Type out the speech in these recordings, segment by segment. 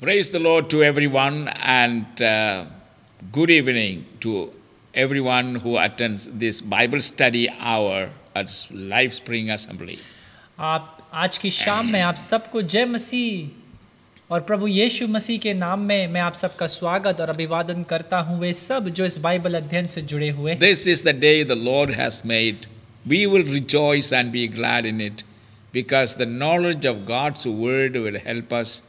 Praise the Lord to everyone and uh, good evening to everyone who attends this Bible study hour at Life Spring Assembly. आप आज की शाम में आप सबको जय मसीह और प्रभु यीशु मसीह के नाम में मैं आप सबका स्वागत और अभिवादन करता हूं वे सब जो इस बाइबल अध्ययन से जुड़े हुए this is the day the Lord has made we will rejoice and be glad in it because the knowledge of God's word will help us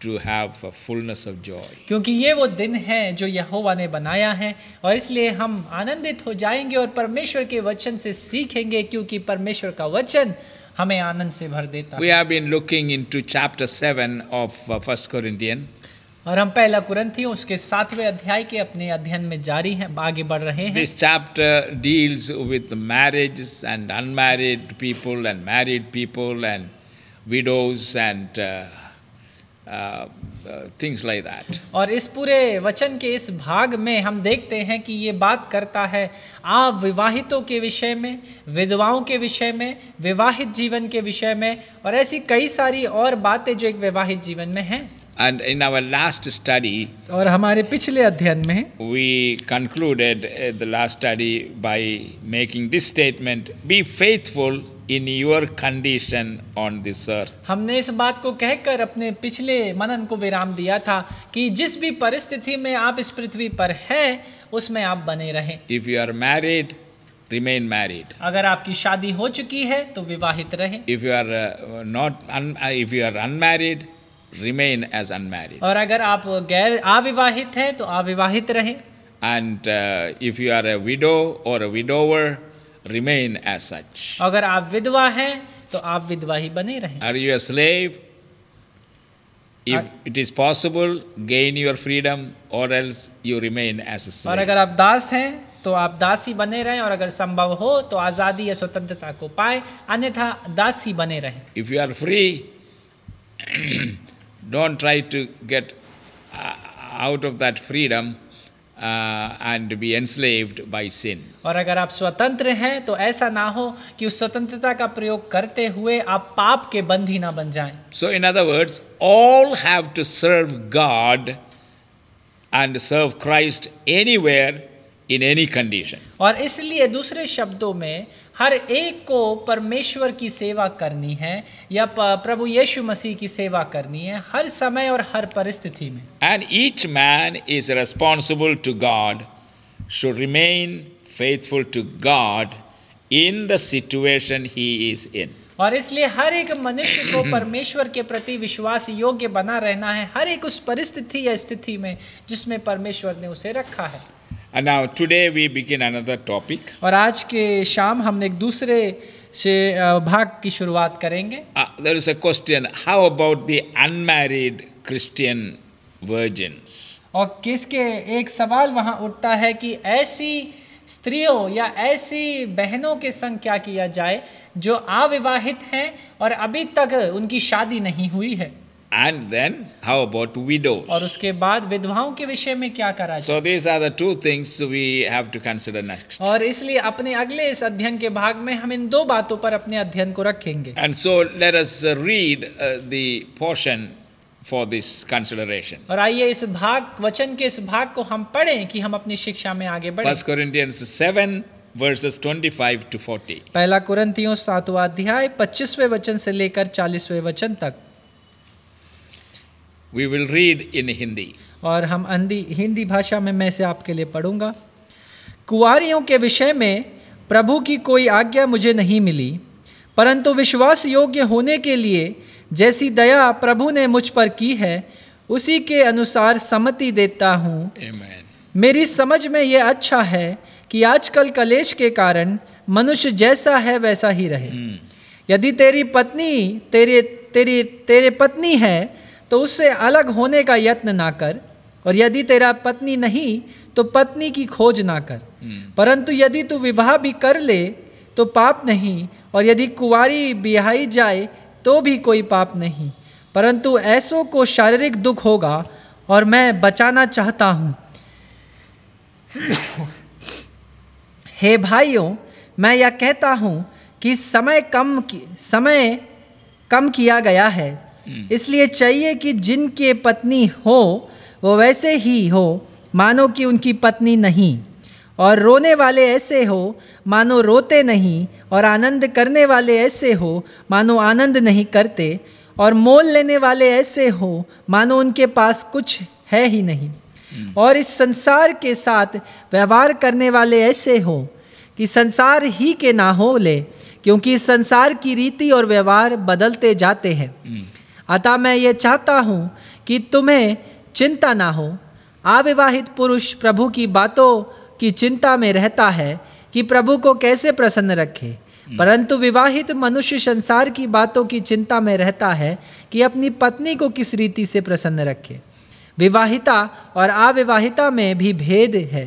to have a fullness of joy. क्योंकि ये वो दिन है जो यहोवा ने बनाया है और इसलिए हम आनंदित हो जाएंगे और परमेश्वर के वचन से सीखेंगे क्योंकि परमेश्वर का वचन हमें आनंद से भर देता We have been looking into chapter 7 of 1 uh, Corinthian. और हम पहला कुरंथियों उसके सातवें अध्याय के अपने अध्ययन में जारी हैं आगे बढ़ रहे हैं this chapter deals with marriage and unmarried people and married people and widows and uh, things like that और इस पूरे वचन के इस भाग में हम देखते हैं कि ये बात करता है आप विवाहितों के विषय में विधवाओं के विषय में विवाहित जीवन के विषय में और ऐसी कई सारी और बातें जो एक विवाहित जीवन में हैं And in our last study, और हमारे पिछले अध्ययन में we concluded uh, the last study by making this statement: Be faithful in your condition on this earth हमने इस बात को कहकर अपने पिछले मनन को विराम दिया था कि जिस भी परिस्थिति में आप इस पृथ्वी पर हैं उसमें आप बने रहें if you are married remain married अगर आपकी शादी हो चुकी है तो विवाहित रहें if you are not if you are unmarried remain as unmarried और अगर आप गैर अविवाहित हैं तो अविवाहित रहें and if you are a widow और a widower remain as such. अगर आप विधवा हैं तो आप विधवा ही बने रहें. Are you a slave? If it is possible, gain your freedom, or else you remain as a slave. और अगर आप दास हैं तो आप दास ही बने रहें और अगर संभव हो तो आज़ादी या स्वतंत्रता को पाए अन्यथा दास ही बने रहें. If you are free, don't try to get out of that freedom. uh, and be enslaved by sin. और अगर आप स्वतंत्र हैं तो ऐसा ना हो कि उस स्वतंत्रता का प्रयोग करते हुए आप पाप के बंधी ना बन जाएं So in other words, all have to serve God and serve Christ anywhere. In any condition. और इसलिए दूसरे शब्दों में हर एक को परमेश्वर की सेवा करनी है या प्रभु यीशु मसीह की सेवा करनी है हर समय और हर परिस्थिति में and each man is responsible to God should remain faithful to God in the situation he is in और इसलिए हर एक मनुष्य को परमेश्वर के प्रति विश्वास योग्य बना रहना है हर एक उस परिस्थिति या स्थिति में जिसमें परमेश्वर ने उसे रखा है And now today we begin another topic. और आज के शाम हम एक दूसरे से भाग की शुरुआत करेंगे there is a question how about the unmarried Christian virgins और किसके एक सवाल वहाँ उठता है कि ऐसी स्त्रियों या ऐसी बहनों के संग क्या किया जाए जो अविवाहित हैं और अभी तक उनकी शादी नहीं हुई है And then how about widows? और उसके बाद विधवाओं के विषय में क्या करा जाए? So these are the two things we have to consider next. और इसलिए अपने अगले इस अध्ययन के भाग में हम इन दो बातों पर अपने अध्ययन को रखेंगे. And so let us uh, read uh, the portion for this consideration. और आइए इस भाग वचन के इस भाग को हम पढ़ें कि हम अपनी शिक्षा में आगे बढ़े 1 Corinthians 7 verses 25 to 40. पहला कुरिन्थियों सातवां अध्याय 25वें वचन से लेकर 40वें वचन तक. We will read in Hindi और हम अंधी हिंदी भाषा में मैं से आपके लिए पढ़ूंगा कुआरियों के विषय में प्रभु की कोई आज्ञा मुझे नहीं मिली परंतु विश्वास योग्य होने के लिए जैसी दया प्रभु ने मुझ पर की है उसी के अनुसार सम्मति देता हूँ मेरी समझ में यह अच्छा है कि आजकल कलेश के कारण मनुष्य जैसा है वैसा ही रहे hmm. यदि तेरी पत्नी तेरे तेरी तेरे पत्नी है तो उससे अलग होने का यत्न ना कर और यदि तेरा पत्नी नहीं तो पत्नी की खोज ना कर हम्म। परंतु यदि तू विवाह भी कर ले तो पाप नहीं और यदि कुवारी बिहाई जाए तो भी कोई पाप नहीं परंतु ऐसों को शारीरिक दुख होगा और मैं बचाना चाहता हूँ हे भाइयों मैं यह कहता हूँ कि समय कम समय कम किया गया है Hmm. इसलिए चाहिए कि जिनके पत्नी हो वो वैसे ही हो मानो कि उनकी पत्नी नहीं और रोने वाले ऐसे हो मानो रोते नहीं और आनंद करने वाले ऐसे हो मानो आनंद नहीं करते और मोल लेने वाले ऐसे हो मानो उनके पास कुछ है ही नहीं hmm. और इस संसार के साथ व्यवहार करने वाले ऐसे हो कि संसार ही के ना हो ले क्योंकि संसार की रीति और व्यवहार बदलते जाते हैं hmm. अतः मैं ये चाहता हूँ कि तुम्हें चिंता ना हो अविवाहित पुरुष प्रभु की बातों की चिंता में रहता है कि प्रभु को कैसे प्रसन्न रखे हम्म। परंतु विवाहित मनुष्य संसार की बातों की चिंता में रहता है कि अपनी पत्नी को किस रीति से प्रसन्न रखे विवाहिता और अविवाहिता में भी भेद है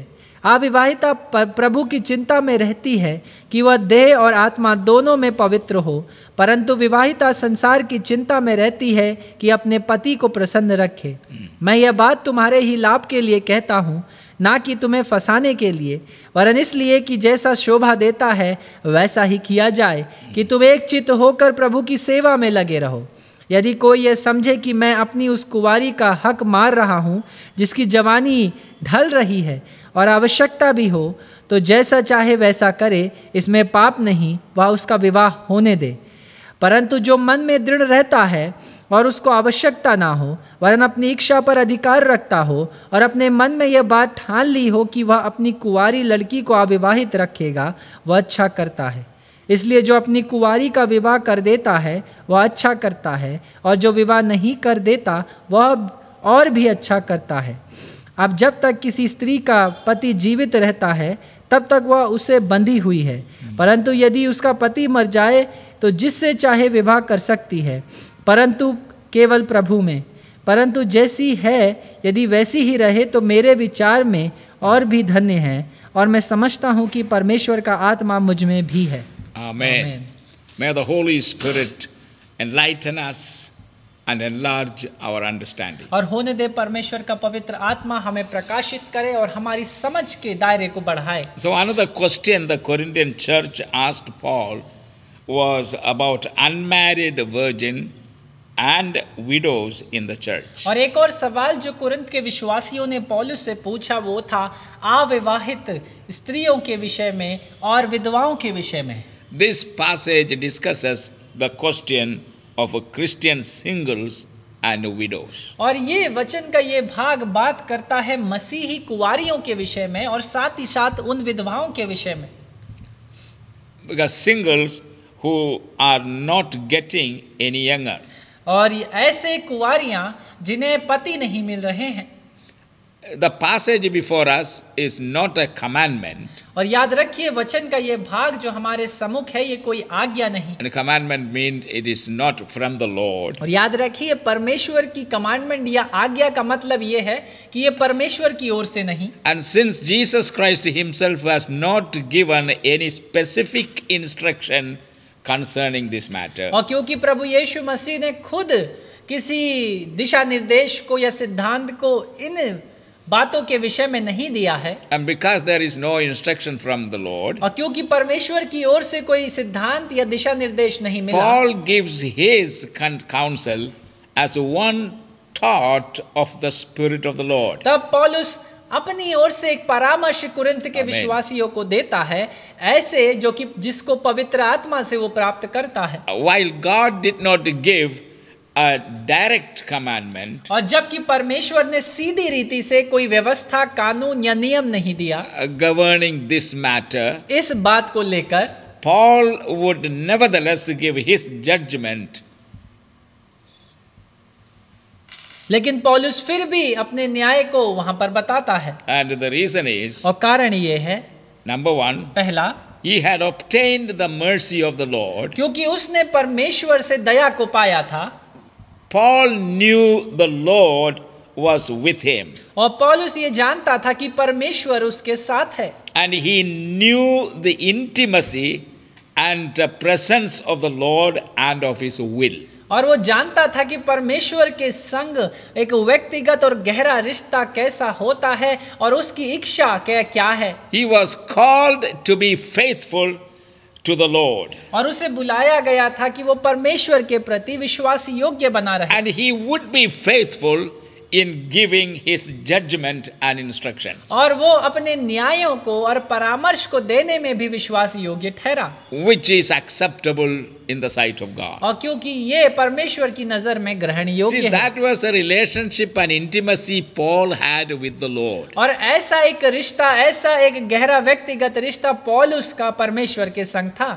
अविवाहिता प्रभु की चिंता में रहती है कि वह देह और आत्मा दोनों में पवित्र हो परंतु विवाहिता संसार की चिंता में रहती है कि अपने पति को प्रसन्न रखे हम्म। मैं यह बात तुम्हारे ही लाभ के लिए कहता हूँ ना कि तुम्हें फंसाने के लिए वरन इसलिए कि जैसा शोभा देता है वैसा ही किया जाए कि हम्म। तुम एक चित्त होकर प्रभु की सेवा में लगे रहो यदि कोई यह समझे कि मैं अपनी उस कुंवारी का हक मार रहा हूँ जिसकी जवानी ढल रही है और आवश्यकता भी हो तो जैसा चाहे वैसा करे इसमें पाप नहीं वह उसका विवाह होने दे परंतु जो मन में दृढ़ रहता है और उसको आवश्यकता ना हो वरन अपनी इच्छा पर अधिकार रखता हो और अपने मन में यह बात ठान ली हो कि वह अपनी कुंवारी लड़की को अविवाहित रखेगा वह अच्छा करता है इसलिए जो अपनी कुंवारी का विवाह कर देता है वह अच्छा करता है और जो विवाह नहीं कर देता वह और भी अच्छा करता है अब जब तक किसी स्त्री का पति जीवित रहता है तब तक वह उससे बंधी हुई है परंतु यदि उसका पति मर जाए तो जिससे चाहे विवाह कर सकती है परंतु केवल प्रभु में परंतु जैसी है यदि वैसी ही रहे तो मेरे विचार में और भी धन्य है और मैं समझता हूँ कि परमेश्वर का आत्मा मुझ में भी है Amen. Amen. May the Holy Spirit enlighten us and enlarge our understanding. aur hone de parmeshwar ka pavitra atma hame prakashit kare aur hamari samajh ke daire ko badhaye So another question the Corinthian church asked Paul was about unmarried virgin and widows in the church. aur ek aur sawal jo corinth ke vishwasiyon ne पौलुस se pucha wo tha avivahit striyon ke vishay mein aur vidwaon ke vishay mein This passage discusses the question of a Christian singles and widows. और ये वचन का ये भाग बात करता है मसीही कुवारियों के विषय में और साथ ही साथ उन विधवाओं के विषय में Because singles who are not getting any younger. और ऐसे कुवारियां जिन्हें पति नहीं मिल रहे हैं the passage before us is not a commandment. और याद रखिए वचन का ये भाग जो हमारे सम्मुख है ये कोई आज्ञा नहीं And commandment means it is not from the Lord. और याद रखिए परमेश्वर की कमांडमेंट या आज्ञा का मतलब ये है कि ये परमेश्वर की ओर से नहीं And since Jesus Christ himself has not given any specific instruction concerning this matter. और क्योंकि प्रभु यीशु मसीह ने खुद किसी दिशा निर्देश को या सिद्धांत को इन बातों के विषय में नहीं दिया है and because there is no instruction from the Lord और क्योंकि परमेश्वर की ओर से कोई सिद्धांत या दिशा निर्देश नहीं मिला Paul gives his counsel as one thought of the spirit of the Lord तब पॉलस अपनी ओर से एक परामर्श कुरंत के विश्वासियों को देता है ऐसे जो कि जिसको पवित्र आत्मा से वो प्राप्त करता है while God did not give a direct commandment और जबकि parmeshwar ne seedhi reeti se koi vyavastha कानून ya niyam nahi diya governing this matter is baat ko lekar Paul would nevertheless give his judgment लेकिन पॉलिस फिर भी अपने न्याय को वहां पर बताता है एंड द रीजन इज और कारण ये है नंबर वन पहला He had obtained the mercy of the Lord. क्योंकि उसने परमेश्वर से दया को पाया था Paul knew the Lord was with him. और पॉलुस ये जानता था कि परमेश्वर उसके साथ है. And he knew the intimacy and the presence of the Lord and of his will. और वो जानता था कि परमेश्वर के संग एक व्यक्तिगत और गहरा रिश्ता कैसा होता है और उसकी इच्छा क्या क्या है. He was called to be faithful. to the Lord. और उसे बुलाया गया था कि वो परमेश्वर के प्रति विश्वास योग्य बना रहे. And he would be faithful in giving his judgment and instruction और वो अपने न्यायों को और परामर्श को देने में भी विश्वास योग्य ठहरा which is acceptable in the sight of God और क्योंकि ये परमेश्वर की नजर में ग्रहण योग्य See, that was a relationship and intimacy Paul had with और ऐसा एक रिश्ता ऐसा एक गहरा व्यक्तिगत रिश्ता पॉल उसका परमेश्वर के संग था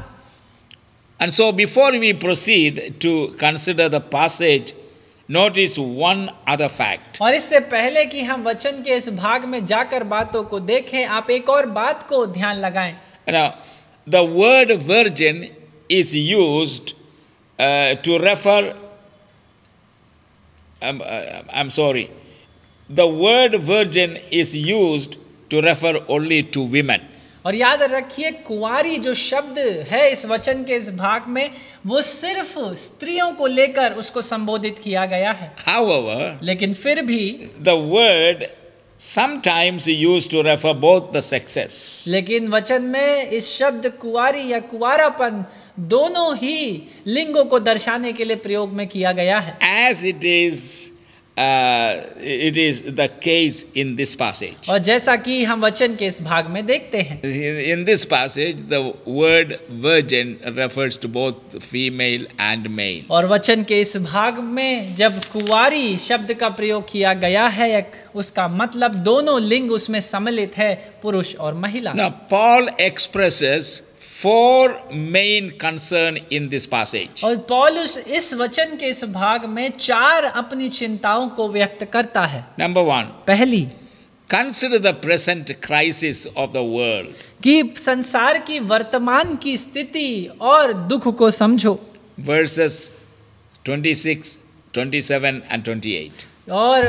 And so before we proceed to consider the passage Notice one other fact. और इससे पहले कि हम वचन के इस भाग में जाकर बातों को देखें आप एक और बात को ध्यान लगाएं Now, the word virgin is used uh, to refer um, uh, I'm sorry. The word virgin is used to refer only to women. और याद रखिए कुंवारी जो शब्द है इस वचन के इस भाग में वो सिर्फ स्त्रियों को लेकर उसको संबोधित किया गया है However, लेकिन फिर भी the word sometimes used to refer both the sexes लेकिन वचन में इस शब्द कुवारी या कुवारापन दोनों ही लिंगों को दर्शाने के लिए प्रयोग में किया गया है as it is uh, it is the case in this passage. और जैसा कि हम वचन के इस भाग में देखते हैं in this passage, the word virgin refers to both female and male. और वचन के इस भाग में जब कुवारी शब्द का प्रयोग किया गया है एक उसका मतलब दोनों लिंग उसमें सम्मिलित है पुरुष और महिला Now, Paul expresses four main concern in this passage और पॉलस इस वचन के इस भाग में चार अपनी चिंताओं को व्यक्त करता है नंबर वन पहली consider the present crisis of the world कि संसार की वर्तमान की स्थिति और दुख को समझो वर्सेस 26, 27 एंड 28 और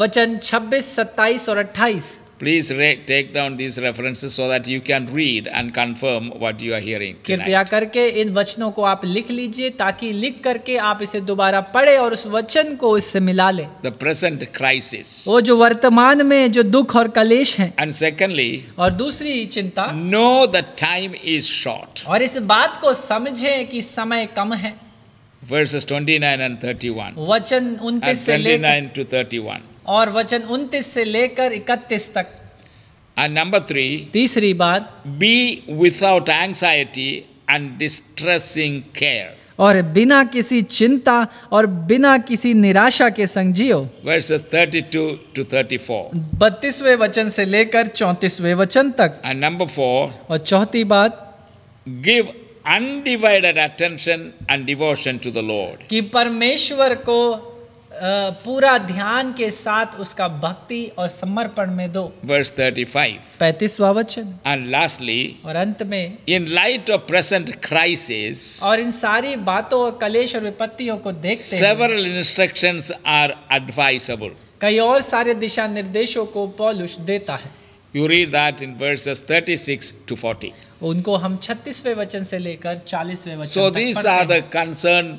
वचन छब्बीस 27 और 28 please take down these references so that you can read and confirm what you are hearing कृपया करके इन वचनों को आप लिख लीजिए ताकि लिख करके आप इसे दोबारा पढ़े और उस वचन को इससे मिला ले द प्रेजेंट क्राइसिस वो जो वर्तमान में जो दुख और कलेश है एंड सेकेंडली और दूसरी चिंता know the time is short और इस बात को समझे कि समय कम है वर्सेस 29 एंड 31 वचन 29 टू 31 और वचन 29 से लेकर इकतीस तक एंड नंबर थ्री तीसरी बात be without anxiety and distressing care और बिना किसी चिंता और बिना किसी निराशा के संग जियो वर्सेस 32 टू थर्टी फोर बत्तीसवे वचन से लेकर चौंतीसवें वचन तक एंड नंबर फोर और चौथी बात give undivided attention and devotion to the Lord कि परमेश्वर को पूरा ध्यान के साथ उसका भक्ति और समर्पण में दो वर्स 35 पैंतीसवा वचन एंड लास्टली और अंत में in light of present crisis और इन सारी बातों और कलेश और विपत्तियों को देखते सेवरल इंस्ट्रक्शंस आर एडवाइसेबल कई और सारे दिशा निर्देशों को पॉलुश देता है You read that in verses 36 to 40. उनको हम 36वें वचन से लेकर 40वें वचन so तक So uh, these are the concern,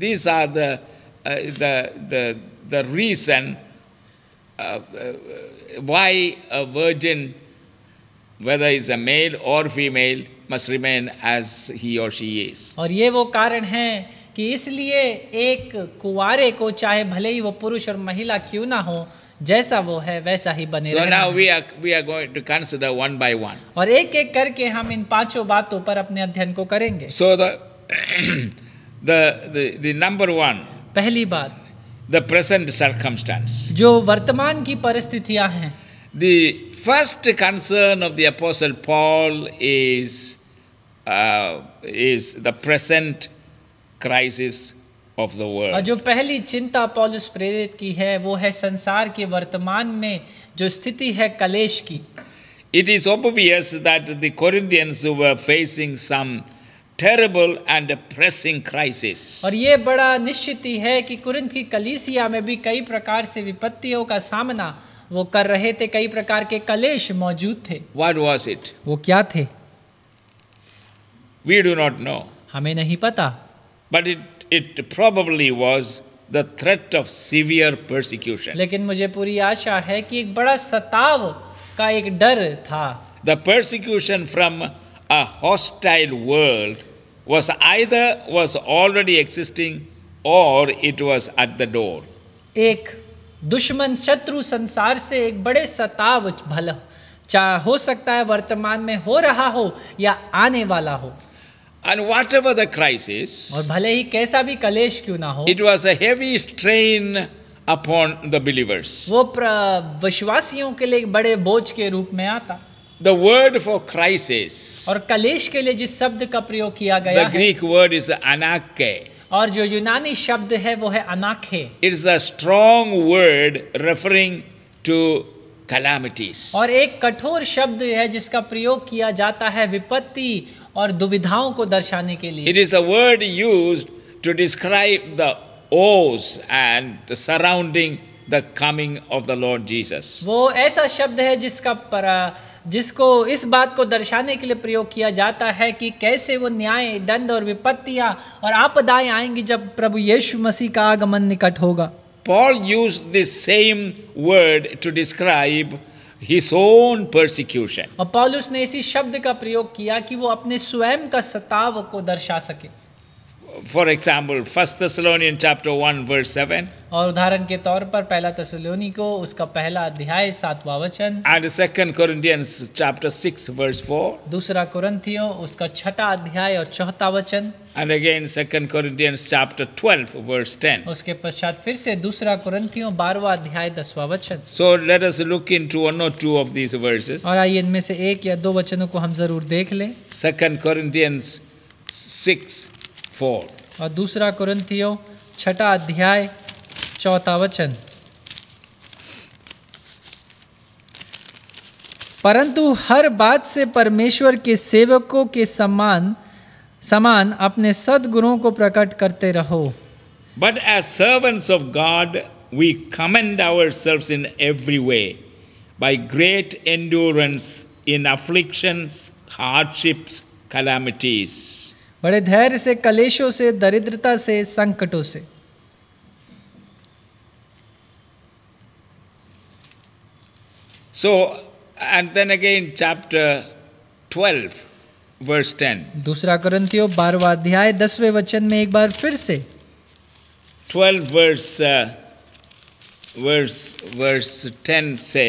these are the uh, the, the, the reason uh, why a virgin, whether is a male or female, must remain as he or she is. और ये वो कारण हैं कि इसलिए एक कुवारे को चाहे भले ही वो पुरुष और महिला क्यों ना हो जैसा वो है वैसा ही बने so now we are, we are going to consider one by one. और एक एक करके हम इन पांचों बातों पर अपने अध्ययन को करेंगे so the, the, the, the number one, पहली बात द प्रेजेंट सरकमस्टेंस जो वर्तमान की परिस्थितियां हैं the first concern of the apostle Paul is is the present crisis of the world जो पहली चिंता पॉलिस प्रेरित की है वो है संसार के वर्तमान में जो स्थिति है कलेश की it is obvious that the Corinthians facing some terrible and a pressing crisis. और ये बड़ा निश्चित ही है कि कुरिन्थ की कलीसिया में भी कई प्रकार से विपत्तियों का सामना वो कर रहे थे कई प्रकार के कलेश मौजूद थे What was it? वो क्या थे We do not know. हमें नहीं पता But it, it probably was the threat of severe persecution. लेकिन मुझे पूरी आशा है कि एक बड़ा सताव का एक डर था The persecution from a hostile world was either was already existing or it was at the door. ek dushman shatru sansar se ek bade satav bhala cha ho sakta hai vartman mein ho raha ho ya aane wala ho And whatever the crisis, aur bhale hi kaisa bhi kalesh kyun na ho it was a heavy strain upon the believers. वो विश्वासियों के लिए bade bojh ke roop mein aata The word for crisis. और कलेश के लिए जिस शब्द का प्रयोग किया गया है. the Greek है, word is anake. और जो यूनानी शब्द है वो है अनाखे it's a strong word referring to calamities. और एक कठोर शब्द है जिसका प्रयोग किया जाता है विपत्ति और दुविधाओं को दर्शाने के लिए It is the word used to describe the oaths and the surrounding the coming of the Lord Jesus. वो ऐसा शब्द है जिसका परा जिसको इस बात को दर्शाने के लिए प्रयोग किया जाता है कि कैसे वो न्याय दंड और विपत्तियाँ और आपदाएं आएंगी जब प्रभु यीशु मसीह का आगमन निकट होगा Paul used this same word to describe his own persecution. और पॉलुस ने इसी शब्द का प्रयोग किया कि वो अपने स्वयं का सताव को दर्शा सके for example first Thessalonian chapter one verse seven और उदाहरण के तौर पर पहला थेसलोनी को उसका पहला अध्याय सातवां वचन and second Corinthians chapter six verse four दूसरा कोरिंथियों उसका छठा अध्याय और चौथा वचन and again second Corinthians chapter 12 verse 10 उसके पश्चात फिर से दूसरा कोरिंथियों 12वां अध्याय 10वां वचन so let us look into one और टू ऑफ दीस वर्सेस और आइए इनमें से एक या दो वचनों को हम जरूर देख लें सेकंड कोरिंथियंस 6 फोर और दूसरा कुरंथियो छठा अध्याय चौथा वचन परंतु हर बात से परमेश्वर के सेवकों के सम्मान समान अपने सदगुणों को प्रकट करते रहो but as servants of God we commend our selves in every way by great endurance in afflictions hardships calamities बड़े धैर्य से कलेशों से दरिद्रता से संकटों से so and then again chapter twelve verse ten दूसरा करंथियो बारवा अध्याय दसवें वचन में एक बार फिर से twelve verse verse verse ten से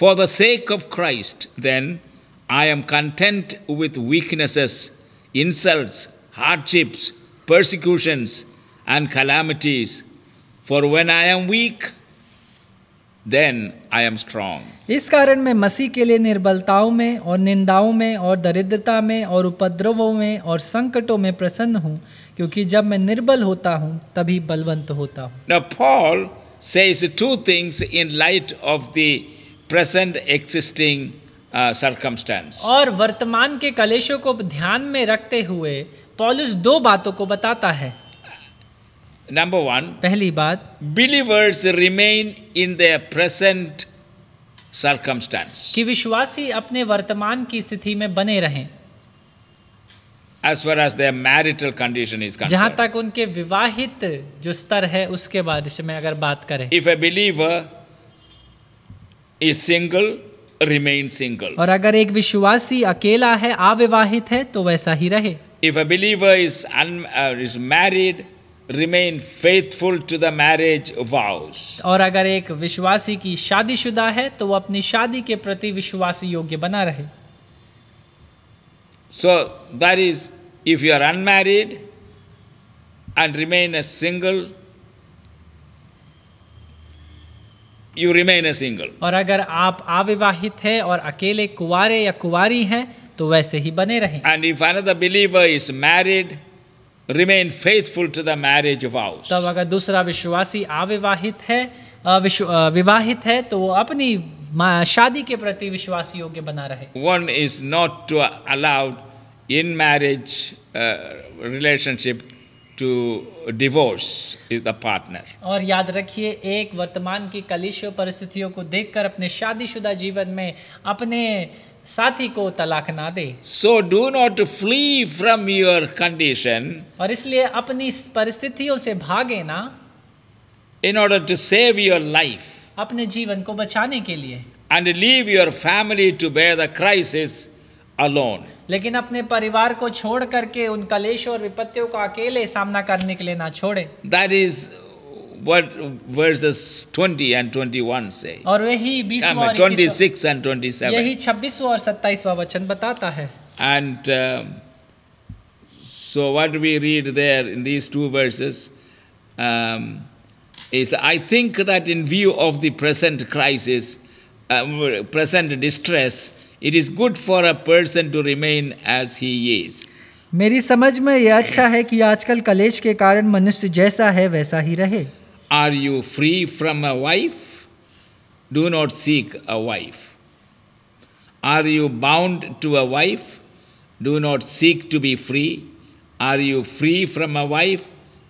for the sake of Christ then I am content with weaknesses, insults, hardships, persecutions, and calamities. For when I am weak, then I am strong. इस कारण मैं मसीह के लिए निर्बलताओं में और निंदाओं में और दरिद्रता में और उपद्रवों में और संकटों में प्रसन्न हूँ क्योंकि जब मैं निर्बल होता हूँ तभी बलवंत होता हूँ Now Paul says two things in light of the present existing circumstances uh, और वर्तमान के कलेशों को ध्यान में रखते हुए पॉलिस दो बातों को बताता है नंबर वन पहली बात believers remain in the present circumstances कि विश्वासी अपने वर्तमान की स्थिति में बने रहें as far as their marital condition is concerned जहां तक उनके विवाहित जो स्तर है उसके बारे में अगर बात करें if a believer is single remain single और अगर एक विश्वासी अकेला है अविवाहित है तो वैसा ही रहे if a believer is is married remain faithful to the marriage vows और अगर एक विश्वासी की शादीशुदा है तो वो अपनी शादी के प्रति विश्वासी योग्य बना रहे so that is if you are unmarried and remain a single you remain a single और अगर आप अविवाहित हैं और अकेले कुवारे या कुवारी हैं तो वैसे ही बने रहें and if another believer is married remain faithful to the marriage vows तब अगर दूसरा विश्वासी अविवाहित है विवाहित है तो वो अपनी शादी के प्रति विश्वास योग्य बना रहे one is not to allowed in marriage relationship to divorce is the partner. और याद रखिए एक वर्तमान की कलिश परिस्थितियों को देखकर अपने शादीशुदा जीवन में अपने साथी को तलाक ना दे so do not flee from your condition और इसलिए अपनी परिस्थितियों से भागे ना in order to save your life अपने जीवन को बचाने के लिए and leave your family to bear the crisis alone लेकिन अपने परिवार को छोड़ करके उन कलेश और विपत्तियों का अकेले सामना करने के लिए ना छोड़े that is what verses 20 and 21 say. और वही 20 I mean, और 26 and 27. यही 26 और 27वां वचन बताता है. And uh, so what we read there in these two verses um, is I think that in view of the present crisis, uh, present distress, it is good for a person to remain as he is मेरी समझ में यह अच्छा है कि आजकल कलेश के कारण मनुष्य जैसा है वैसा ही रहे are you free from a wife do not seek a wife are you bound to a wife do not seek to be free are you free from a wife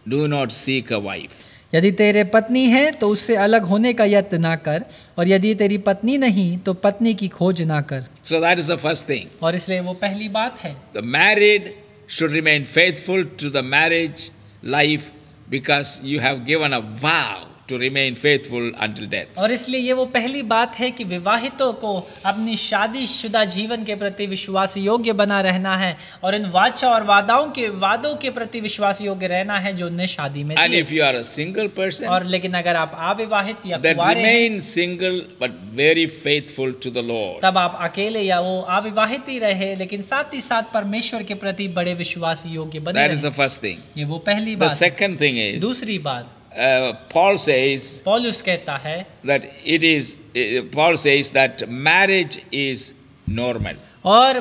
do not seek a wife यदि तेरे पत्नी है तो उससे अलग होने का यत्न ना कर और यदि तेरी पत्नी नहीं तो पत्नी की खोज ना कर so that is the first thing और इसलिए वो पहली बात है the married should remain faithful to the marriage life because you have given a vow to remain faithful until death. और इसलिए ये वो पहली बात है कि विवाहितों को अपनी शादीशुदा जीवन के प्रति विश्वास योग्य बना रहना है और इन वाचा और वादाओं के वादों के प्रति विश्वास योग्य रहना है जो उन्हें शादी में And if you are a single person, और लेकिन अगर आप अविवाहित या then remain single but very faithful to the Lord. तब आप अकेले या वो अविवाहित ही रहे लेकिन साथ ही साथ परमेश्वर के प्रति बड़े विश्वास योग्य बने That is the first thing. ये वो पहली बात. The second thing is दूसरी बात Uh, Paul says Paulus कहता है that it is uh, Paul says that marriage is normal और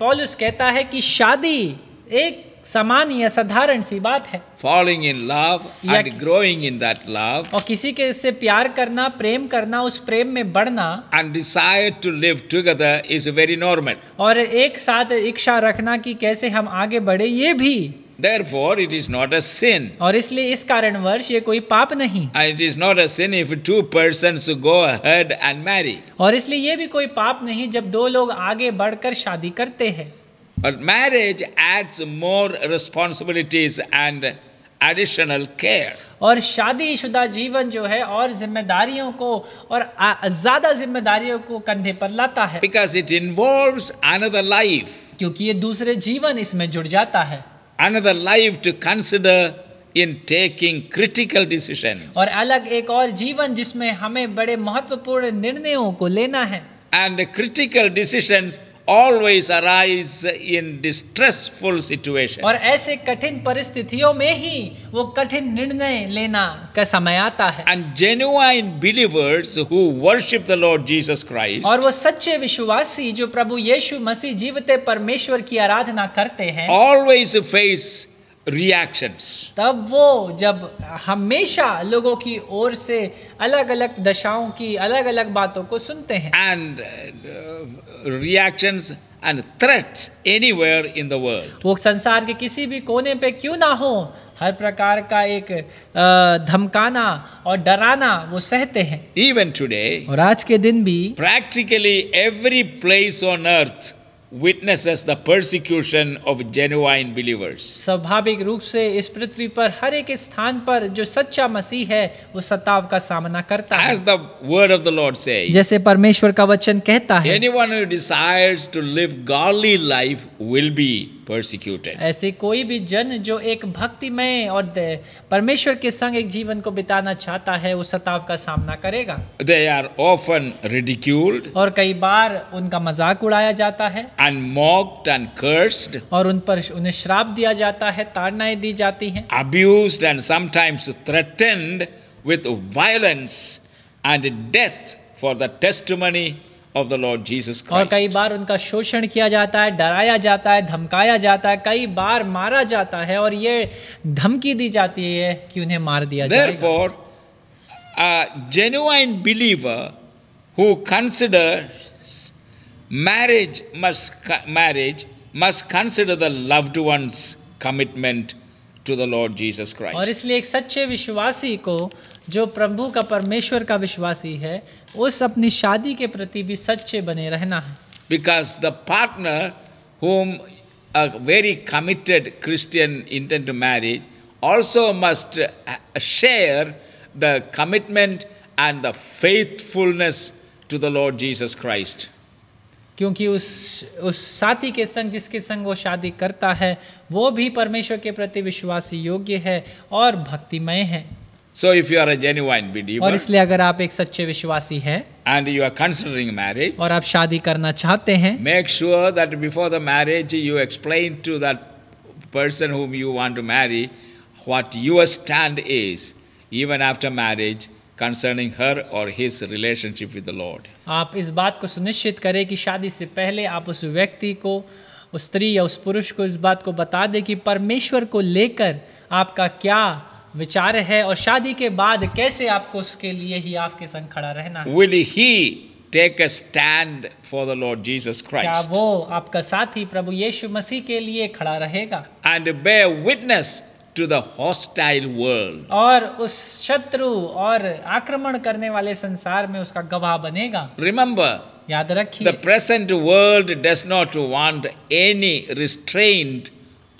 पॉलुस कहता है कि शादी एक समान या साधारण सी बात है following in love and growing in that love और किसी के से प्यार करना प्रेम करना उस प्रेम में बढ़ना and decide to live together is very normal और एक साथ इच्छा रखना कि कैसे हम आगे बढ़े ये भी Therefore, it is not a sin. और इसलिए इस कारणवश ये कोई पाप नहीं. And it is not a sin if two persons go ahead and marry. aur isliye ye bhi koi paap nahi jab do log aage badhkar shaadi karte hain But marriage adds more responsibilities and additional care. और शादीशुदा जीवन जो है और जिम्मेदारियों को और ज़्यादा जिम्मेदारियों को कंधे पर लाता है Because it involves another life. क्योंकि ये दूसरे जीवन इसमें जुड़ जाता है another life to consider in taking critical decisions. aur alag ek aur jeevan jisme hame bade mahatvapurna nirnayon ko lena hai And critical decisions always arise in distressful situation. और ऐसे कठिन परिस्थितियों में ही वो कठिन निर्णय लेना का समय आता है. And genuine believers who worship the Lord Jesus Christ. और वो सच्चे विश्वासी जो प्रभु यीशु मसीह जीवते परमेश्वर की आराधना करते हैं. Always face रिएक्शंस तब वो जब हमेशा लोगों की ओर से अलग अलग दशाओं की अलग अलग बातों को सुनते हैं and reactions and threats where in the world वो संसार के किसी भी कोने पे क्यों ना हो हर प्रकार का एक धमकाना और डराना वो सहते हैं इवन टुडे और आज के दिन भी practically every place on earth witnesses the persecution of genuine believers. स्वाभाविक रूप से इस पृथ्वी पर हर एक स्थान पर जो सच्चा मसीह है वो सताव का सामना करता है. As the word of the Lord says. जैसे परमेश्वर का वचन कहता है. Anyone who desires to live godly life will be persecuted. ऐसे कोई भी जन जो एक भक्तिमय और परमेश्वर के संग एक जीवन को बिताना चाहता है वो सताव का सामना करेगा They are often ridiculed. और कई बार उनका मजाक उड़ाया जाता है And mocked and cursed. और उन पर उन्हें श्राप दिया जाता है ताड़नाएं दी जाती हैं Abused and sometimes threatened with violence and death for the testimony of the Lord Jesus और कई बार उनका शोषण किया जाता है डराया जाता है धमकाया जाता है कई बार मारा जाता है और ये धमकी दी जाती है कि उन्हें मार दिया जाएगा for a believe believer who consider marriage must marriage must consider the loved ones commitment to the Lord Jesus Christ. और इसलिए एक सच्चे विश्वासी को जो प्रभु का परमेश्वर का विश्वासी है उस अपनी शादी के प्रति भी सच्चे बने रहना है because the partner whom a very committed Christian intent to marriage also must share the commitment and the faithfulness to the Lord Jesus Christ क्योंकि उस उस साथी के संग जिसके संग वो शादी करता है वो भी परमेश्वर के प्रति विश्वास योग्य है और भक्तिमय है So if you are a genuine believer, और इसलिए अगर आप एक सच्चे विश्वासी हैं and you are considering marriage, और आप शादी करना चाहते हैं make sure that before the marriage you explain to that person whom you want to marry what your stand is even after marriage concerning her or his relationship with the Lord. आप इस बात को सुनिश्चित करें कि शादी से पहले आप उस व्यक्ति को उस स्त्री या उस पुरुष को इस बात को बता दें कि परमेश्वर को लेकर आपका क्या विचार है और शादी के बाद कैसे आपको उसके लिए ही आपके संग खड़ा रहना है Will he take a stand for the Lord Jesus Christ? क्या वो आपका साथी प्रभु यीशु मसीह के लिए खड़ा रहेगा And bear witness to the hostile world. और उस शत्रु और आक्रमण करने वाले संसार में उसका गवाह बनेगा. Remember. याद रखिए. The present world does not want any restraint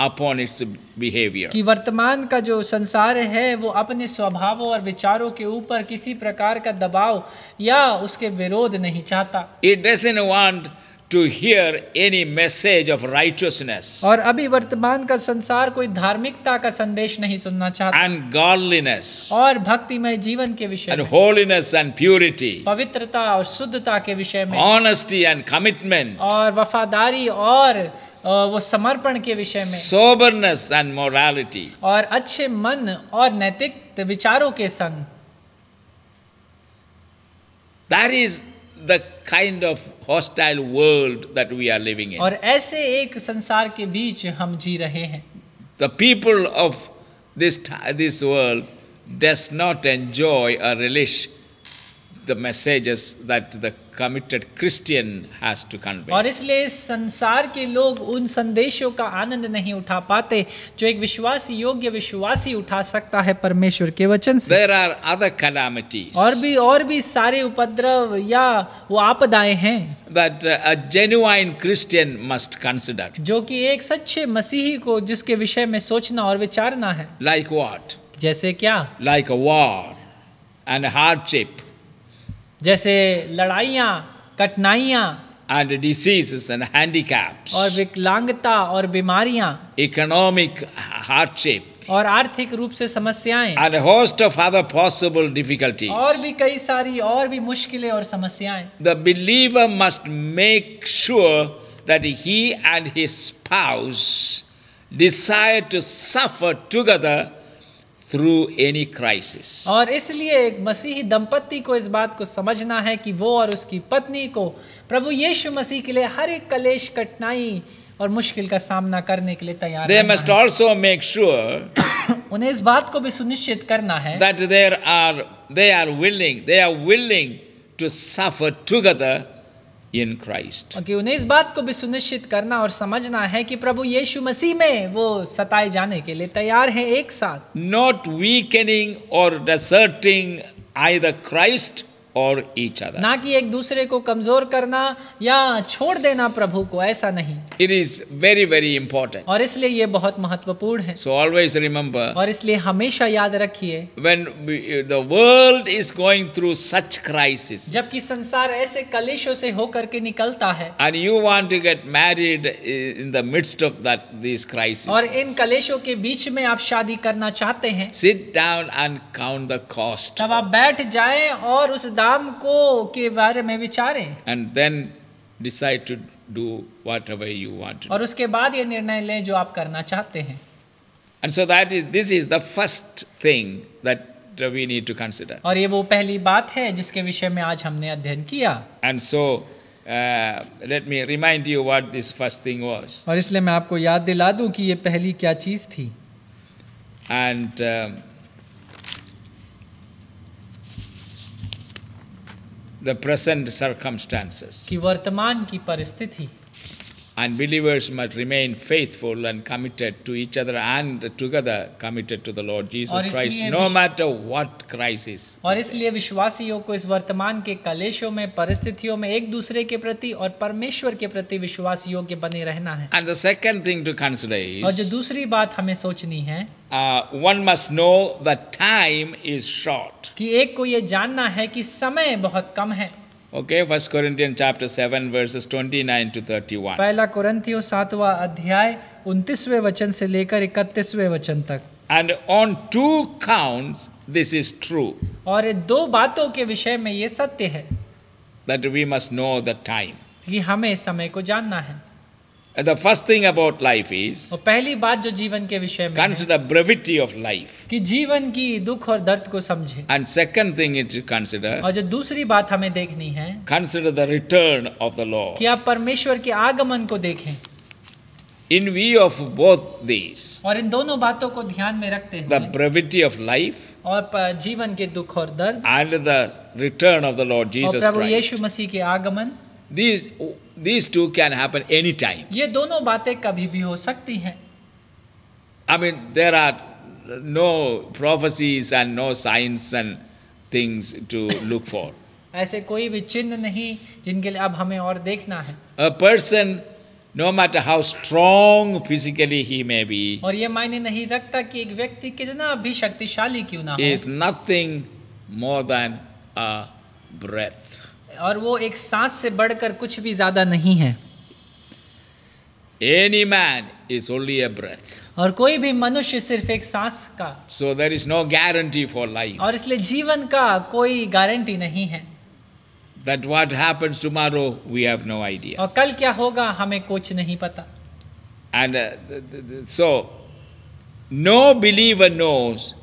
upon its behavior. कि वर्तमान का जो संसार है वो अपने स्वभावों और विचारों के ऊपर किसी प्रकार का दबाव या उसके विरोध नहीं चाहता. It doesn't want to hear any message of righteousness और अभी वर्तमान का संसार कोई धार्मिकता का संदेश नहीं सुनना चाहता and godliness mai jeevan ke vishay mein and holiness and purity pavitrata aur शुद्धता ke vishay mein honesty and commitment aur वफादारी और वो समर्पण के विषय में सोबरनेस एंड मोरालिटी और अच्छे मन और नैतिक विचारों के संग that is the kind of hostile world that we are living in. और ऐसे एक संसार के बीच हम जी रहे हैं. The people of this this world does not enjoy a relish. the messages that the committed Christian has to convey. और इसलिए संसार के लोग उन संदेशों का आनंद नहीं उठा पाते जो एक विश्वासी योग्य विश्वासी उठा सकता है परमेश्वर के वचन से There are other calamities. और भी और भी सारे उपद्रव या वो आपदाएं हैं that a genuine Christian must consider. जो कि एक सच्चे मसीही को जिसके विषय में सोचना और विचारना है Like what? जैसे क्या Like a war and a hardship. जैसे लड़ाइयाँ कठिनाइयाँ and diseases and handicaps aur viklangta aur bimariyan economic hardship aur आर्थिक roop se samasyaen and a host of other possible difficulties aur bhi kai sari aur bhi mushkile aur samasyaen the believer must make sure that he and his spouse desire to suffer together through any crisis और इसलिए एक मसीही दंपत्ति को इस बात को समझना है कि वो और उसकी पत्नी को प्रभु यीशु मसीह के लिए हर एक कलेश कठिनाई और मुश्किल का सामना करने के लिए तैयार they must also make sure उन्हें इस बात को भी सुनिश्चित करना है that there are they are willing they are willing to suffer together in Christ क्योंकि उन्हें इस बात को भी सुनिश्चित करना और समझना है कि प्रभु यीशु मसीह में वो सताए जाने के लिए तैयार हैं एक साथ नॉट वीकनिंग और डेसर्टिंग आई द क्राइस्ट और ईच अदर ना कि एक दूसरे को कमजोर करना या छोड़ देना प्रभु को ऐसा नहीं it is very very important और इसलिए ये बहुत महत्वपूर्ण है सो ऑलवेज रिमेम्बर और इसलिए हमेशा याद रखिए when the world is going through such crisis जबकि संसार ऐसे कलेशों से होकर के निकलता है and you want to get married in the midst of that this crisis और इन कलेशों के बीच में आप शादी करना चाहते हैं sit down and count the cost तब आप बैठ जाएं और उस दाम काम को के बारे में विचारें and then decide to do whatever you want और उसके बाद ये निर्णय लें जो आप करना चाहते हैं and so that is this is the first thing that we need to consider और ये वो पहली बात है जिसके विषय में आज हमने अध्ययन किया and so let me remind you what this first thing was और इसलिए मैं आपको याद दिला दूं कि ये पहली क्या चीज थी एंड the present circumstances. कि वर्तमान की परिस्थिति and believers must remain faithful and committed to each other and together committed to the Lord Jesus Christ no matter what crisis और इसलिए विश्वासियों को इस वर्तमान के कलेशों में परिस्थितियों में एक दूसरे के प्रति और परमेश्वर के प्रति विश्वास योग्य बने रहना है and the second thing to consider is और जो दूसरी बात हमें सोचनी है one must know the time is short कि एक को ये जानना है कि समय बहुत कम है okay first Corinthian chapter 7 verses 29 to 31 पहला कोरिंथियो 7वां अध्याय 29वें वचन से लेकर 31वें वचन तक and on two counts this is true और दो बातों के विषय में ये सत्य है that we must know the time कि हमें समय को जानना है And the first thing about life is और पहली बात जो जीवन के विषय में consider brevity of life कि जीवन की दुख और दर्द को समझें and second thing is to consider और जो दूसरी बात हमें देखनी है consider the return of the Lord कि आप परमेश्वर के आगमन को देखें In view of both these, और इन दोनों बातों को ध्यान में रखते हुए, the brevity of life, और जीवन के दुख और दर्द, and the return of the Lord Jesus Christ, और प्रभु यीशु मसीह के आगमन, these two can happen any time ये दोनों बातें कभी भी हो सकती हैं I mean there are no prophecies and no signs and things to look for ऐसे कोई भी चिन्ह नहीं जिनके लिए अब हमें और देखना है a person no matter how strong physically he may be और ये मायने नहीं रखता कि एक व्यक्ति कितना भी शक्तिशाली क्यों ना is nothing more than a breath और वो एक सांस से बढ़कर कुछ भी ज्यादा नहीं है any man is only breath और कोई भी मनुष्य सिर्फ एक सांस का so there is no guarantee for life और इसलिए जीवन का कोई गारंटी नहीं है That what happens tomorrow, we have no idea. और कल क्या होगा हमें कुछ नहीं पता and so no believe believer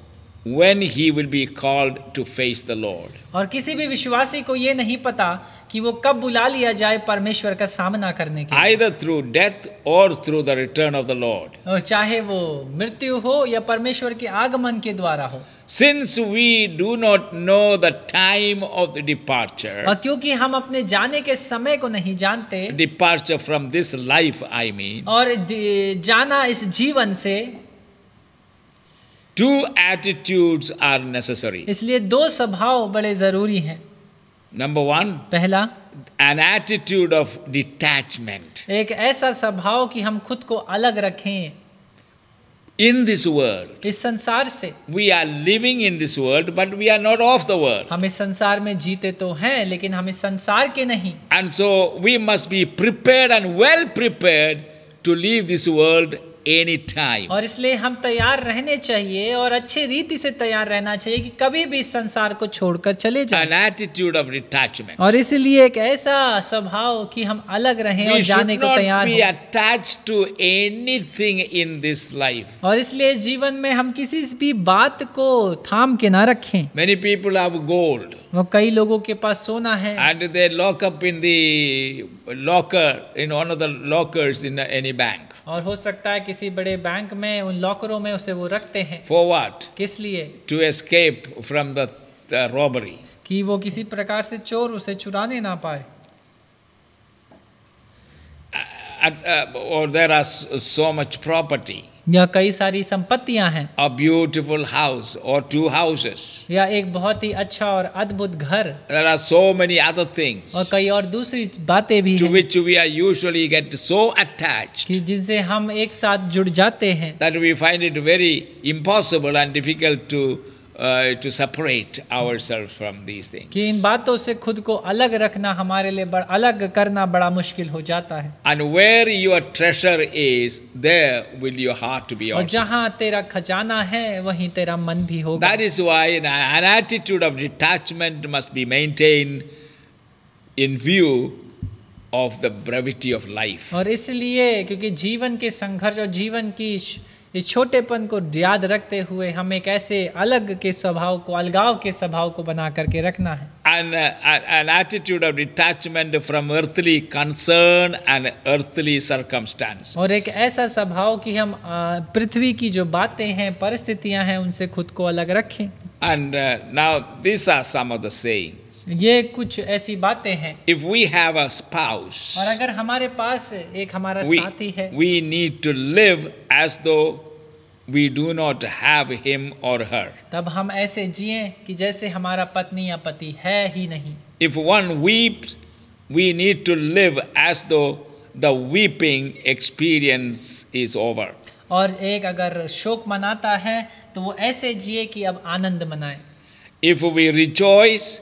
when he will be called to face the Lord. aur kisi bhi vishwasi ko ye nahi pata ki wo kab bula liya jaye parmeshwar ka samna karne ke लिए either through death or through the return of the Lord. aur chahe wo mrityu ho ya parmeshwar ke aagman ke dwara ho Since we do not know the time of the departure, aur kyunki hum apne jaane ke samay ko nahi jante departure from this life I mean, aur jana is jeevan se two attitudes are necessary इसलिए दो स्वभाव बड़े जरूरी हैं number one पहला an attitude of detachment एक ऐसा स्वभाव कि हम खुद को अलग रखें इन दिस वर्ल्ड इस संसार से we are living in this world but we are not of the world हम इस संसार में जीते तो हैं लेकिन हम इस संसार के नहीं and so we must be prepared and well prepared to leave this world any time और इसलिए हम तैयार रहने चाहिए और अच्छे रीति से तैयार रहना चाहिए कि कभी भी इस संसार को छोड़कर चले जाए An attitude of और इसलिए एक ऐसा स्वभाव कि हम अलग रहें और जाने को तैयार be attached to anything in this life और इसलिए जीवन में हम किसी भी बात को थाम के ना रखें मेनी पीपल हैव गोल्ड वो कई लोगों के पास सोना है and they lock up in the locker in one of the lockers in any bank और हो सकता है किसी बड़े बैंक में उन लॉकरों में उसे वो रखते हैं फॉर वाट किस लिए to escape from the robbery कि वो किसी प्रकार से चोर उसे चुराने ना पाए Uh, or there are so much property. या कई सारी संपत्तियां हैं अ ब्यूटिफुल हाउस और टू हाउसेस या एक बहुत ही अच्छा और अद्भुत घर there are so many other thing और कई और दूसरी बातें भी to which we are usually get so attach की जिससे हम एक साथ जुड़ जाते हैं that we find it very impossible and difficult to to separate our from these things कि इन बातों से खुद को अलग रखना हमारे लिए बड़ा अलग करना बड़ा मुश्किल हो जाता है and where your treasure is there will your heart be और जहां तेरा खजाना है वहीं तेरा मन भी होगा that is why an attitude of detachment must be maintain in view of the brevity of life और इसलिए क्योंकि जीवन के संघर्ष और जीवन की इस छोटेपन को याद रखते हुए हमें कैसे अलग के स्वभाव को अलगाव के स्वभाव को बना करके रखना है an, uh, an attitude of detachment from earthly concern and earthly circumstances. और एक ऐसा स्वभाव कि हम पृथ्वी की जो बातें हैं परिस्थितियां हैं उनसे खुद को अलग रखें And uh, now these are some of the sayings. ये कुछ ऐसी बातें हैं if we have a spouse और अगर हमारे पास एक हमारा we, साथी है we need to live as though we do not have him or her. तब हम ऐसे जिएं कि जैसे हमारा पत्नी या पति है ही नहीं. If one weeps, we need to live as though the weeping experience is over. और एक अगर शोक मनाता है तो वो ऐसे जिए कि अब आनंद मनाए. If we rejoice,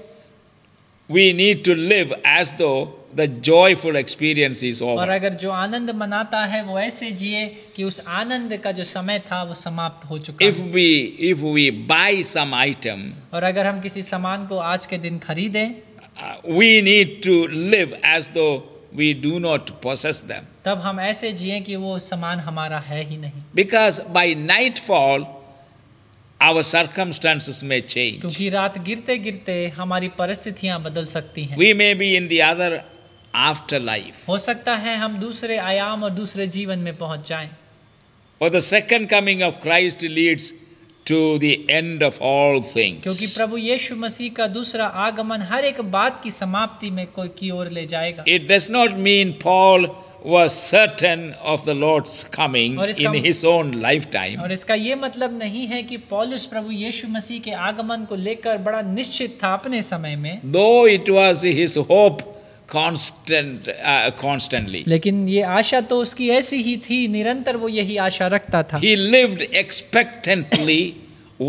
we need to live as though the joyful experience is over और अगर जो आनंद मनाता है वो ऐसे जिए कि उस आनंद का जो समय था वो समाप्त हो चुका है. if we if we buy some item और अगर हम किसी सामान को आज के दिन खरीदें we need to live as though we do not possess them तब हम ऐसे जिए कि वो सामान हमारा है ही नहीं because by nightfall our circumstances may change क्योंकि रात गिरते गिरते हमारी परिस्थितियां बदल सकती हैं we may be in the other after life हो सकता है हम दूसरे आयाम और दूसरे जीवन में पहुंच जाएं। और the second coming of Christ leads to the end of all things. क्योंकि प्रभु यीशु मसीह का दूसरा आगमन हर एक बात की समाप्ति में कोई की ओर ले जाएगा It does not mean Paul was certain of the Lord's coming in his own lifetime. और इसका ये मतलब नहीं है कि पॉलुस prabhu yeshu masi ke आगमन ko lekar bada निश्चित tha apne samay mein Though it was his hope constantly uh, लेकिन ये आशा तो उसकी ऐसी ही थी निरंतर वो यही आशा रखता था he lived expectantly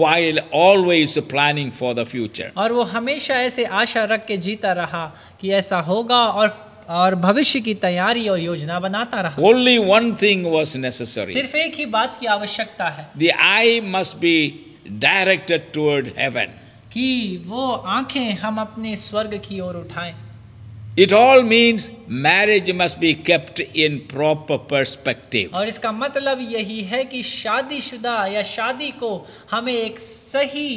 while always planning for the future और वो हमेशा ऐसे आशा रख के जीता रहा कि ऐसा होगा और और भविष्य की तैयारी और योजना बनाता रहा only one thing was necessary सिर्फ एक ही बात की आवश्यकता है the eye must be directed toward heaven कि वो आंखें हम अपने स्वर्ग की ओर उठाएं It all means marriage must be kept in proper perspective. और इसका मतलब यही है कि शादीशुदा या शादी को हमें एक सही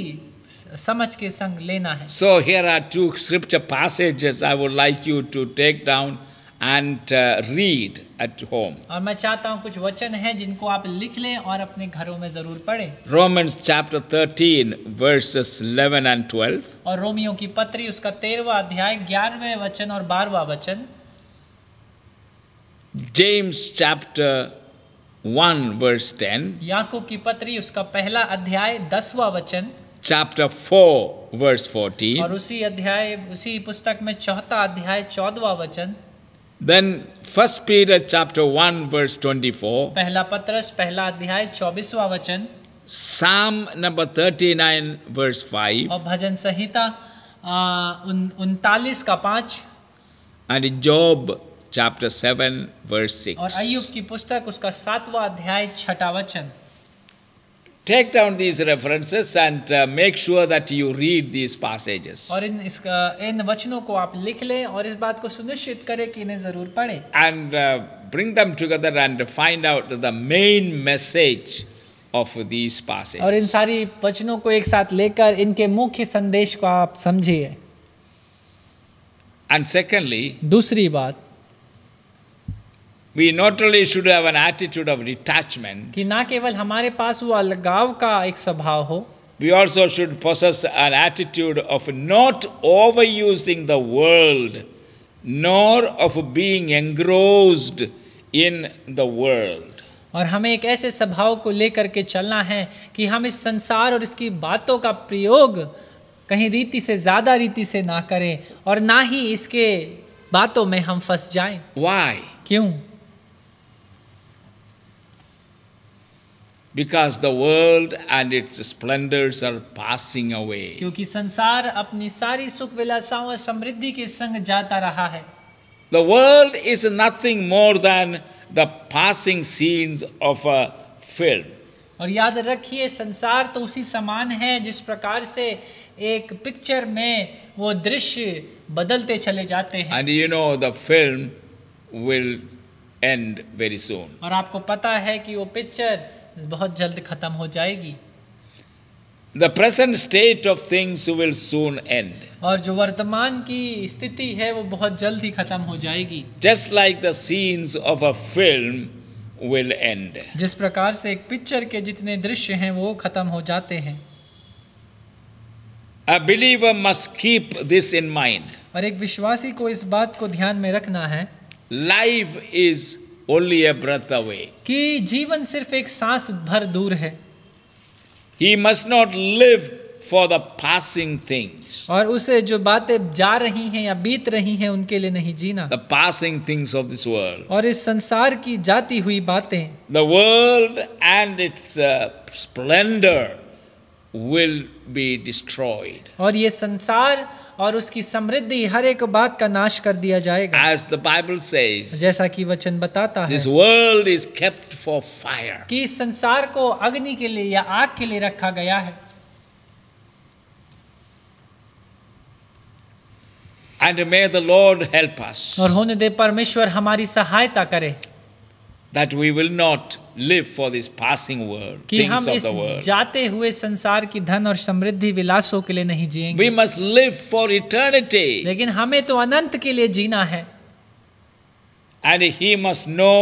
समझ के संग लेना है. So here are two scripture passages I would like you to take down. And read at home और मैं चाहता हूँ कुछ वचन है जिनको आप लिख लें और अपने घरों में जरूर पढ़ें. Roman chapter thirteen verses 11 and twelve और रोमियो की पत्री उसका तेरहवा अध्याय ग्यारहवें वचन और बारहवा वचन. James chapter one verse ten याकूब की पत्री उसका पहला अध्याय दसवा वचन. चैप्टर फोर वर्स फोर्टीन और उसी अध्याय उसी पुस्तक में चौथा अध्याय चौदवा वचन. Then First Peter chapter one verse twenty four. पहला पत्रस पहला अध्याय 24वां वचन. Psalm number thirty nine verse five. और भजन संहिता उनतालीस का पाँच. And Job chapter seven verse six. और अयुब की पुस्तक उसका सातवां अध्याय छठा वचन. take down these references and uh, make sure that you read these passages aur in is in vachno ko aap likh le aur is baat ko sunishchit kare ki inhe zarur padhe and uh, bring them together and find out the main message of these passages aur in sari vachno ko ek sath lekar inke mukhya sandesh ko aap samjhiye and secondly dusri baat we not only should have an attitude of detachment ki na keval hamare paas wo alagav ka ek swabhav ho we also should possess an attitude of not overusing the world, nor of being engrossed in the world. और हमें एक ऐसे स्वभाव को लेकर के चलना है कि हम इस संसार और इसकी बातों का प्रयोग कहीं रीति से ज़्यादा रीति से ना करें और ना ही इसके बातों में हम फंस जाएं। Why? क्यों because the world and its splendors are passing away क्योंकि संसार अपनी सारी सुख विलासाओं और समृद्धि के संग जाता रहा है the world is nothing more than the passing scenes of a film और याद रखिए संसार तो उसी समान है जिस प्रकार से एक पिक्चर में वो दृश्य बदलते चले जाते हैं and you know the film will end very soon और आपको पता है कि वो पिक्चर बहुत जल्द खत्म हो जाएगी the present state of things will soon end और जो वर्तमान की स्थिति है वो बहुत जल्द ही खत्म हो जाएगी just like the scenes of a film will end जिस प्रकार से एक पिक्चर के जितने दृश्य हैं वो खत्म हो जाते हैं a believer must keep this in mind और एक विश्वासी को इस बात को ध्यान में रखना है life is only a breath away. ki jeevan sirf ek saans bhar dur hai He must not live for the passing things. aur use jo baatein ja rahi hain ya beet rahi hain unke liye nahi jeena The passing things of this world. aur is sansar ki jaati hui baatein The world and its uh, splendor will be destroyed. और ये संसार और उसकी समृद्धि हर एक बात का नाश कर दिया जाएगा As the Bible says, जैसा कि वचन बताता है this world is kept for fire. कि इस संसार को अग्नि के लिए या आग के लिए रखा गया है And may the Lord help us. और होने दे परमेश्वर हमारी सहायता करे that we will not live for this passing world things of the world jaate hue sansar ki dhan aur samriddhi vilaso ke liye nahi jiyenge we must live for eternity lekin hame to anant ke liye jeena hai and he must know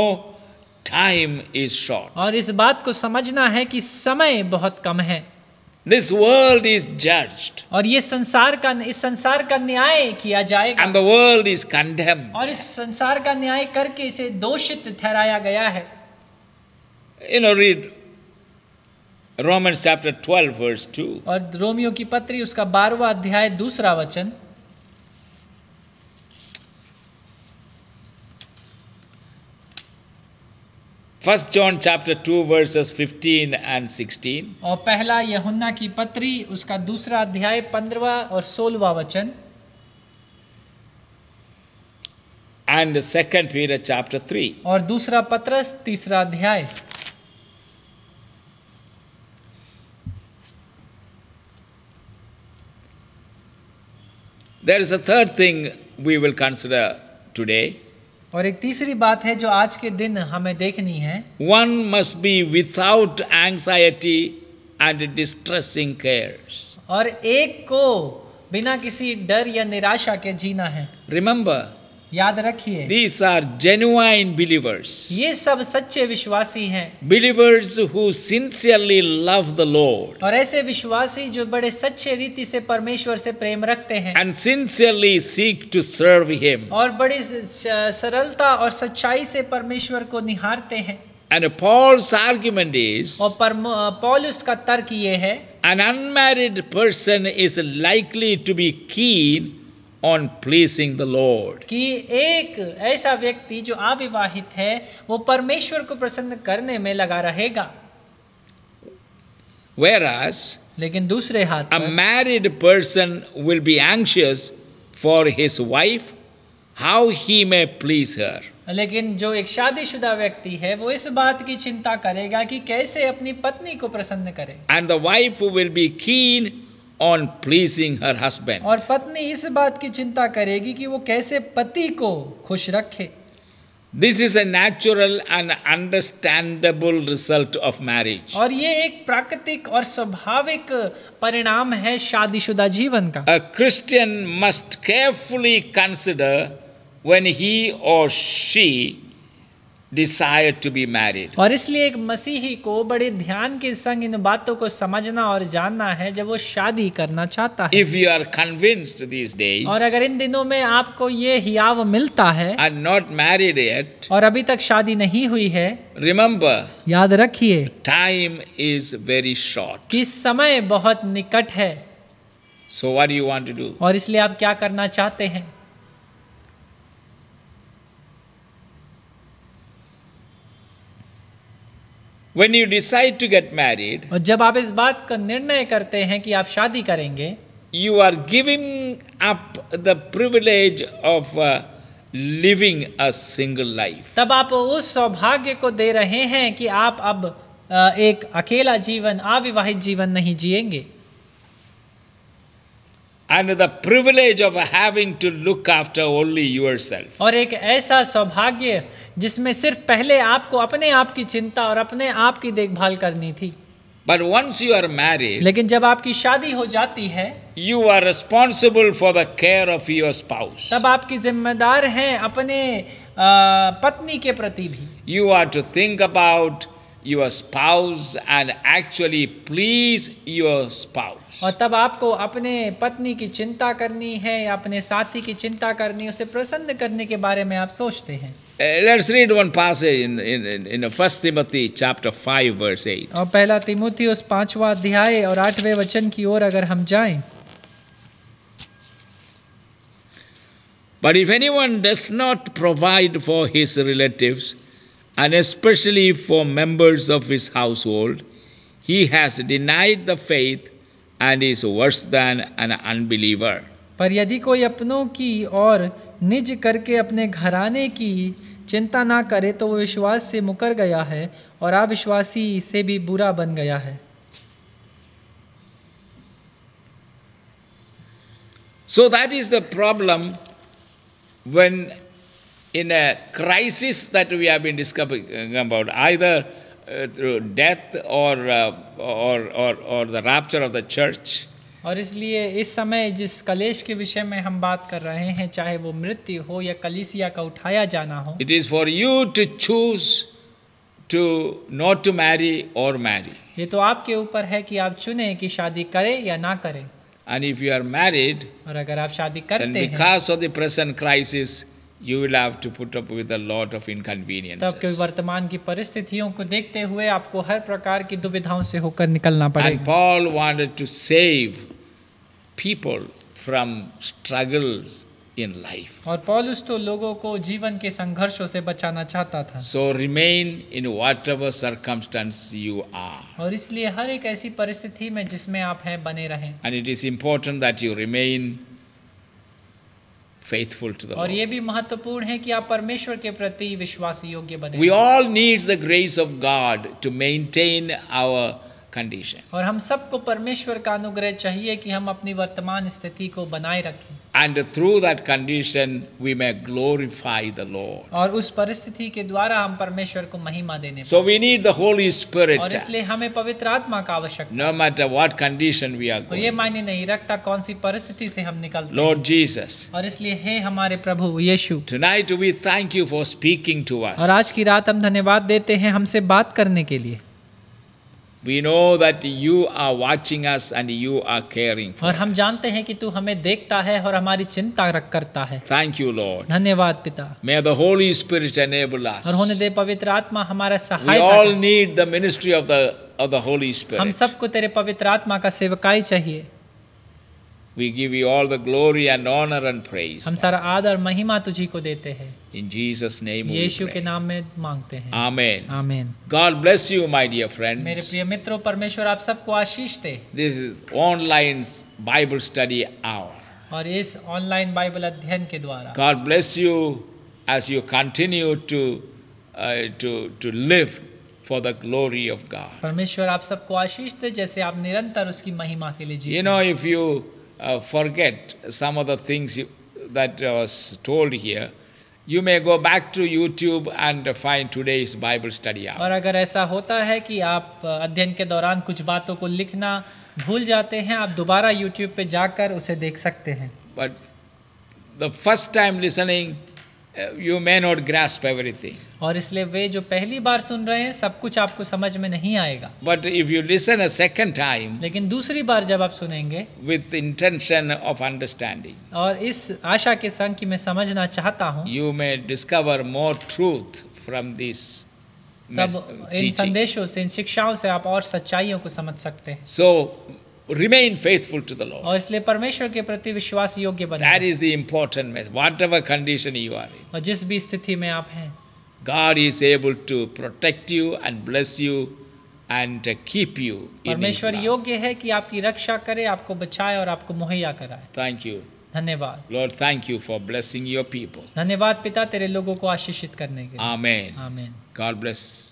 time is short aur is baat ko samajhna hai ki samay bahut kam hai This world is judged. और ये संसार का इस संसार का न्याय किया जाएगा. And the world is condemned. और इस संसार का न्याय करके इसे दोषित ठहराया गया है. You know, read Romans chapter 12 verse 2. और रोमियो की पत्री उसका बारवा अध्याय दूसरा वचन. First John chapter 2 verses 15 and 16. और पहला यहुन्ना की पत्री उसका दूसरा अध्याय 15वां और And the second Peter chapter 3. Or, दूसरा Patras, तीसरा अध्याय. There is a third thing we will consider today. और एक तीसरी बात है जो आज के दिन हमें देखनी है one must be without anxiety and distressing cares और एक को बिना किसी डर या निराशा के जीना है रिमेंबर याद रखिए दीज आर जेन्युइन बिलीवर्स ये सब सच्चे विश्वासी हैं believers who sincerely love the Lord और ऐसे विश्वासी जो बड़े सच्चे रीति से परमेश्वर से प्रेम रखते हैं and sincerely seek to serve him और बड़ी सरलता और सच्चाई से परमेश्वर को निहारते हैं एंड पॉल्स argument इज और पॉलुस का तर्क ये है an unmarried person is likely to be keen on pleasing the Lord. कि एक ऐसा व्यक्ति जो अविवाहित है वो परमेश्वर को प्रसन्न करने में लगा रहेगा Whereas, लेकिन दूसरे हाथ a married person will be anxious for his wife how he may please her. लेकिन जो एक शादीशुदा व्यक्ति है वो इस बात की चिंता करेगा कि कैसे अपनी पत्नी को प्रसन्न करे and the wife will be keen on pleasing her husband. और पत्नी इस बात की चिंता करेगी कि वो कैसे पति को खुश रखे This is a natural and understandable result of marriage. और ये एक प्राकृतिक और स्वाभाविक परिणाम है शादीशुदा जीवन का A Christian must carefully consider when he or she desire to be married. और इसलिए एक मसीही को बड़े ध्यान के संग इन बातों को समझना और जानना है जब वो शादी करना चाहता है. If you are convinced these days. और अगर इन दिनों में आपको ये हियाव मिलता है. And not married yet. और अभी तक शादी नहीं हुई है. Remember. याद रखिए. Time is very short. कि समय बहुत निकट है. So what do you want to do? और इसलिए आप क्या करना चाहते हैं? When you decide to get married, और जब आप इस बात का निर्णय करते हैं कि आप शादी करेंगे you are giving up the privilege of living a single life तब आप उस सौभाग्य को दे रहे हैं कि आप अब uh, एक अकेला जीवन अविवाहित जीवन नहीं जिएंगे and the privilege of having to look after only yourself aur ek aisa saubhagya jisme sirf pehle aapko apne aap ki chinta aur apne aap ki dekhbhal karni thi But once you are married, lekin jab aapki shaadi ho jati hai you are responsible for the care of your spouse. tab aapki zimmedar hain apne patni ke prati bhi You are to think about your spouse and actually please your spouse और तब आपको अपने पत्नी की चिंता करनी है या अपने साथी की चिंता करनी उसे प्रसन्न करने के बारे में आप सोचते हैं let's read one passage in in in the first Timothy chapter 5 verse 8 और पहला तिमोथी उस पांचवा अध्याय और आठवें वचन की ओर अगर हम जाएं but if anyone does not provide for his relatives and especially for members of his household, he has denied the faith and is worse than an unbeliever. पर यदि कोई अपनों की और निज करके अपने घराने की चिंता ना करे तो वो विश्वास से मुकर गया है और अविश्वासी से भी बुरा बन गया है so that is the problem when in a crisis that we have been discussing about, either uh, through death or, uh, or, or, or the rapture of the church. और इसलिए इस समय जिस कलेश के विषय में हम बात कर रहे हैं चाहे वो मृत्यु हो या कलिसिया का उठाया जाना हो it is for you to choose to not to marry और मैरी ये तो आपके ऊपर है कि आप चुने कि शादी करें या ना करें and if you are married और अगर आप शादी करते हैं because of the present crisis you will have to put up with a lot of inconveniences. तब क्योंकि वर्तमान की परिस्थितियों को देखते हुए आपको हर प्रकार की दुविधाओं से होकर निकलना पड़ेगा. And Paul wanted to save people from struggles in life. और पौलुस तो लोगों को जीवन के संघर्षों से बचाना चाहता था. So remain in whatever circumstance you are. और इसलिए हर एक ऐसी परिस्थिति में जिसमें आप हैं बने रहें. And it is important that you remain faithful to the और Lord. ये भी महत्वपूर्ण है कि आप परमेश्वर के प्रति विश्वास योग्य बने We all need the grace of God to maintain our condition. और हम सबको परमेश्वर का अनुग्रह चाहिए कि हम अपनी वर्तमान स्थिति को बनाए रखें. And through that condition we may glorify the Lord. और उस परिस्थिति के द्वारा हम परमेश्वर को महिमा देने. So we need the Holy Spirit. और इसलिए हमें पवित्र आत्मा का आवश्यकता. No matter what condition we are going. ये मायने नहीं रखता कौन सी परिस्थिति से हम निकलते. Lord Jesus. और इसलिए हे हमारे प्रभु यीशु. Tonight we thank you for speaking to us. और आज की रात हम धन्यवाद देते हैं हमसे बात करने के लिए. We know that you are watching us and you are caring. For और हम जानते हैं कि तू हमें देखता है और हमारी चिंता रख करता है Thank you, Lord. धन्यवाद पिता May the Holy Spirit enable us. और होने दे पवित्र आत्मा हमारा सहायता We all need the ministry of the of the Holy Spirit. हम सबको तेरे पवित्र आत्मा का सेवकाई चाहिए We give you all the glory and honor and praise. हम सारा आदर महिमा तुझी को देते हैं. In Jesus name we pray. यीशु के नाम में मांगते हैं. Amen. Amen. God bless you, my dear friends. मेरे प्रिय मित्रों परमेश्वर आप सबको आशीष दे. This is online Bible study hour. और इस ऑनलाइन बाइबल अध्ययन के द्वारा. God bless you as you continue to uh, to to live for the glory of God. परमेश्वर आप सबको आशीष दे जैसे आप निरंतर उसकी महिमा के लिए जीते. You know if you uh, forget some of the things you, that was told here, you may go back to YouTube and find today's Bible study hour. और अगर ऐसा होता है कि आप अध्ययन के दौरान कुछ बातों को लिखना भूल जाते हैं आप दोबारा YouTube पे जाकर उसे देख सकते हैं. But the first time listening you may not grasp everything और इसलिए वे जो पहली बार सुन रहे हैं सब कुछ आपको समझ में नहीं आएगा but if you listen a second time लेकिन दूसरी बार जब आप सुनेंगे विथ इंटेंशन ऑफ अंडरस्टैंडिंग और इस आशा के संग की मैं समझना चाहता हूँ you may discover more truth from this तब इन uh, संदेशों से इन शिक्षाओं से आप और सच्चाइयों को समझ सकते हैं सो so, remain faithful to the Lord. और इसलिए परमेश्वर के प्रति विश्वास योग्य बने. That is the important message. Whatever condition you are in. और जिस भी स्थिति में आप हैं. God is able to protect you and bless you and keep you. परमेश्वर योग्य है कि आपकी रक्षा करे, आपको बचाए और आपको मुहैया कराए. Thank you. धन्यवाद Lord thank you for blessing your people धन्यवाद पिता तेरे लोगों को आशीषित करने के आमेन आमेन गॉड ब्लेस